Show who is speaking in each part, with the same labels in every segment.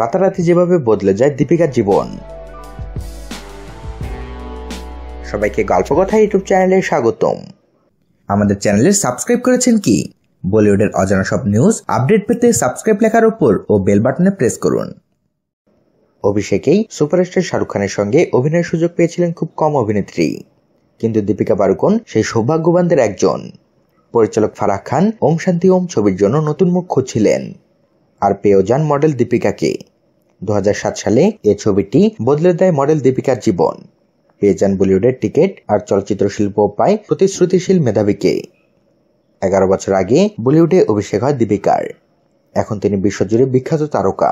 Speaker 1: রাতারাতি যেভাবে বদলে যায় দীপিকার জীবন সবাইকে গল্প কথা ইউটিউব চ্যানেলে স্বাগতম আমাদের চ্যানেলে সাবস্ক্রাইব করেছেন কি বলিউডের অজানা সব নিউজ আপডেট পেতে সাবস্ক্রাইব লেখার উপর ও বেল বাটনে প্রেস করুন অভিষেকেই সুপারস্টার শাহরুখ খানের সঙ্গে অভিনয়ের সুযোগ পেয়েছিলেন খুব কম অভিনেত্রী কিন্তু দীপিকা পাড়ুকোন সেই সৌভাগ্যবানদের একজন পরিচালক ফারাহ খান ওম শান্তি ওম ছবির জন্য নতুন মুখ খুঁজছিলেন আর পেয়েও যান মডেল দীপিকাকে দু সালে এ ছবিটি বদলে দেয় মডেল দীপিকার জীবন পেয়ে যান বলিউডের টিকিট আর চলচ্চিত্র শিল্প পায় প্রতিশ্রুতিশীল মেধাবীকে এগারো বছর আগে বলিউডে অভিষেক হয় দীপিকার এখন তিনি বিশ্বজুড়ে বিখ্যাত তারকা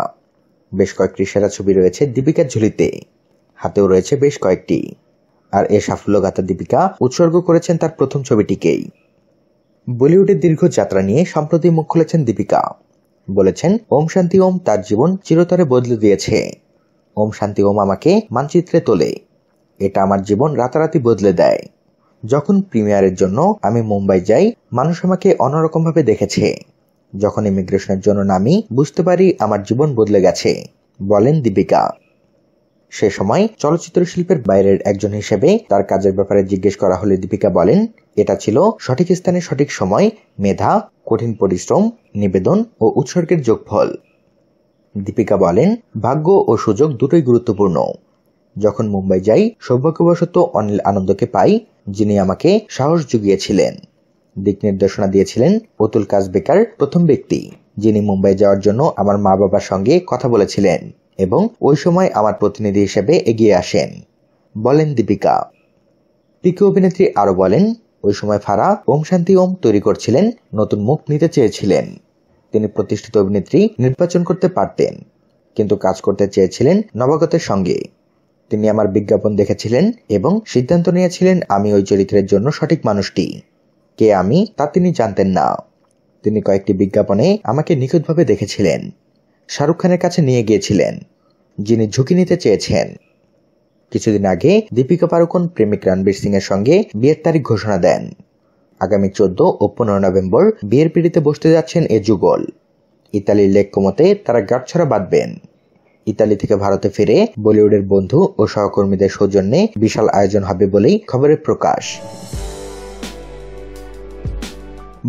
Speaker 1: বেশ কয়েকটি সেরা ছবি রয়েছে দীপিকার ঝুলিতে হাতেও রয়েছে বেশ কয়েকটি আর এ সাফল্যগাতা দীপিকা উৎসর্গ করেছেন তার প্রথম ছবিটিকেই বলিউডের দীর্ঘ যাত্রা নিয়ে সম্প্রতি মুখ খুলেছেন দীপিকা বলেছেন ওম শান্তি ওম তার জীবন চিরতরে বদলে দিয়েছে ওম শান্তি ওম আমাকে মানচিত্রে তোলে এটা আমার জীবন রাতারাতি বদলে দেয় যখন প্রিমিয়ারের জন্য আমি মুম্বাই যাই মানুষ আমাকে অন্যরকমভাবে দেখেছে যখন ইমিগ্রেশনের জন্য নামি বুঝতে পারি আমার জীবন বদলে গেছে বলেন দীপিকা সে সময় চলচ্চিত্র শিল্পের বাইরের একজন হিসেবে তার কাজের ব্যাপারে জিজ্ঞেস করা হলে দীপিকা বলেন এটা ছিল সঠিক স্থানে সঠিক সময় মেধা কঠিন পরিশ্রম নিবেদন ও উৎসর্গের যোগফল দীপিকা বলেন ভাগ্য ও সুযোগ দুটোই গুরুত্বপূর্ণ যখন মুম্বাই যাই সৌভাগ্যবশত অনিল আনন্দকে পাই যিনি আমাকে সাহস জুগিয়েছিলেন দিক নির্দেশনা দিয়েছিলেন অতুল কাজবেকার প্রথম ব্যক্তি যিনি মুম্বাই যাওয়ার জন্য আমার মা বাবার সঙ্গে কথা বলেছিলেন এবং ওই সময় আমার প্রতিনিধি হিসেবে এগিয়ে আসেন বলেন দীপিকা পিকে অভিনেত্রী আরও বলেন ওই সময় ফারা ওম শান্তি ওম তৈরি করছিলেন নতুন মুখ নিতে চেয়েছিলেন তিনি প্রতিষ্ঠিত অভিনেত্রী নির্বাচন করতে পারতেন কিন্তু কাজ করতে চেয়েছিলেন নবাগতের সঙ্গে তিনি আমার বিজ্ঞাপন দেখেছিলেন এবং সিদ্ধান্ত নিয়েছিলেন আমি ওই চরিত্রের জন্য সঠিক মানুষটি কে আমি তা তিনি জানতেন না তিনি কয়েকটি বিজ্ঞাপনে আমাকে নিখুঁতভাবে দেখেছিলেন শাহরুখ খানের কাছে নিয়ে গিয়েছিলেন যিনি ঝুঁকি নিতে চেয়েছেন কিছুদিন আগে দীপিকা পারুকন প্রেমিক রণবীর সিং এর সঙ্গে বিয়ের তারিখ ঘোষণা দেন আগামী চোদ্দ ও পনেরো নভেম্বর বিয়ের পিড়িতে বসতে যাচ্ছেন এ যুগল ইতালির কমতে তারা গাঁটছড়া বাঁধবেন ইতালি থেকে ভারতে ফিরে বলিউডের বন্ধু ও সহকর্মীদের সৌজন্যে বিশাল আয়োজন হবে বলেই খবরের প্রকাশ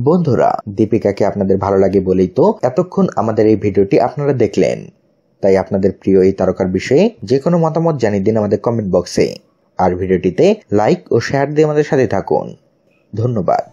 Speaker 1: বন্ধুরা দীপিকাকে আপনাদের ভালো লাগে বলেই তো এতক্ষণ আমাদের এই ভিডিওটি আপনারা দেখলেন তাই আপনাদের প্রিয় এই তারকার বিষয়ে যে কোনো মতামত জানিয়ে দিন আমাদের কমেন্ট বক্সে আর ভিডিওটিতে লাইক ও শেয়ার দিয়ে আমাদের সাথে থাকুন ধন্যবাদ